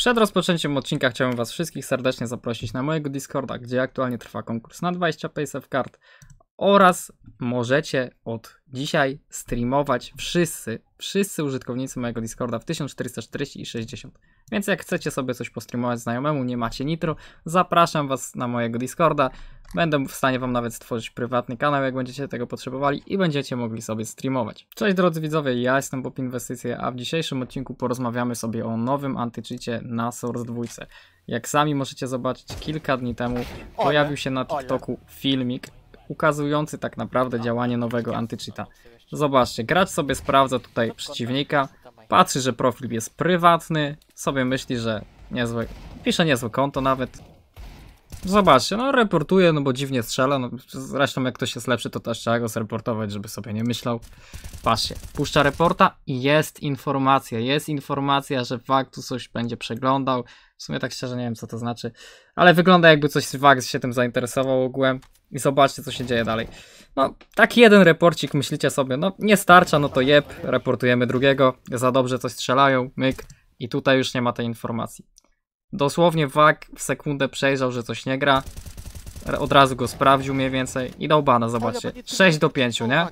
Przed rozpoczęciem odcinka chciałbym Was wszystkich serdecznie zaprosić na mojego Discorda, gdzie aktualnie trwa konkurs na 20 PSF kart oraz możecie od dzisiaj streamować wszyscy, wszyscy użytkownicy mojego Discorda w 1440 i 60. Więc jak chcecie sobie coś postreamować znajomemu, nie macie nitro, zapraszam Was na mojego Discorda. Będę w stanie Wam nawet stworzyć prywatny kanał, jak będziecie tego potrzebowali i będziecie mogli sobie streamować. Cześć drodzy widzowie, ja jestem Bob Inwestycje, a w dzisiejszym odcinku porozmawiamy sobie o nowym antyczycie na Source 2. Jak sami możecie zobaczyć, kilka dni temu pojawił się na TikToku filmik ukazujący tak naprawdę działanie nowego antyczyta. Zobaczcie, gracz sobie sprawdza tutaj przeciwnika, patrzy, że profil jest prywatny, sobie myśli, że niezłe, pisze niezłe konto nawet, Zobaczcie, no reportuje, no bo dziwnie strzela, no zresztą jak ktoś jest lepszy, to też trzeba go zreportować, żeby sobie nie myślał. Patrzcie, puszcza reporta i jest informacja, jest informacja, że tu coś będzie przeglądał. W sumie tak szczerze nie wiem, co to znaczy, ale wygląda jakby coś z Wakt się tym zainteresował ogółem i zobaczcie, co się dzieje dalej. No, taki jeden reporcik myślicie sobie, no nie starcza, no to jeb, reportujemy drugiego, za dobrze coś strzelają, myk. I tutaj już nie ma tej informacji. Dosłownie wak w sekundę przejrzał, że coś nie gra. Od razu go sprawdził mniej więcej i dał bana, zobaczcie. 6 do 5, nie?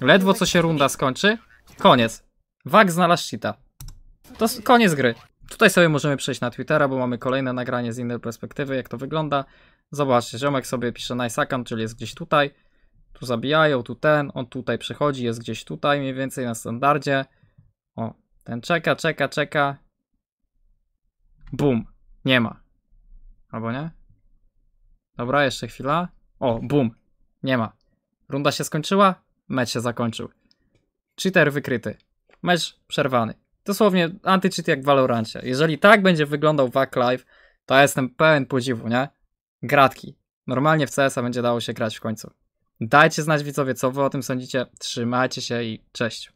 Ledwo co się runda skończy. Koniec. Wak znalazł cheata. To koniec gry. Tutaj sobie możemy przejść na Twittera, bo mamy kolejne nagranie z innej perspektywy, jak to wygląda. Zobaczcie, ziomek sobie pisze account, czyli jest gdzieś tutaj. Tu zabijają, tu ten, on tutaj przychodzi, jest gdzieś tutaj, mniej więcej na standardzie. O, ten czeka, czeka, czeka Bum. Nie ma. Albo nie? Dobra, jeszcze chwila. O, bum. Nie ma. Runda się skończyła, mecz się zakończył. Cheater wykryty. Mecz przerwany. Dosłownie antycheat jak w Valorancie. Jeżeli tak będzie wyglądał Wack Live, to jestem pełen podziwu, nie? Gratki. Normalnie w CS-a będzie dało się grać w końcu. Dajcie znać widzowie, co wy o tym sądzicie. Trzymajcie się i cześć.